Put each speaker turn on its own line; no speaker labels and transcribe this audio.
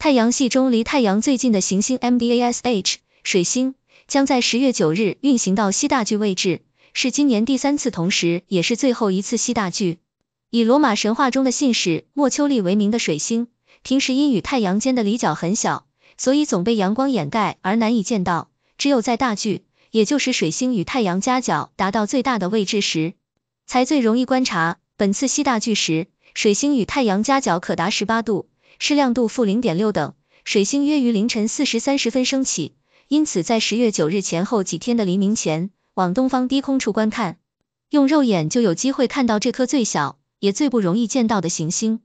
太阳系中离太阳最近的行星 M D A S H 水星将在十月九日运行到西大距位置，是今年第三次，同时也是最后一次西大距。以罗马神话中的信使墨丘利为名的水星，平时因与太阳间的离角很小，所以总被阳光掩盖而难以见到。只有在大距，也就是水星与太阳夹角达到最大的位置时，才最容易观察。本次西大距时，水星与太阳夹角可达十八度。视亮度负零点六等，水星约于凌晨四时三十分升起，因此在十月九日前后几天的黎明前，往东方低空处观看，用肉眼就有机会看到这颗最小也最不容易见到的行星。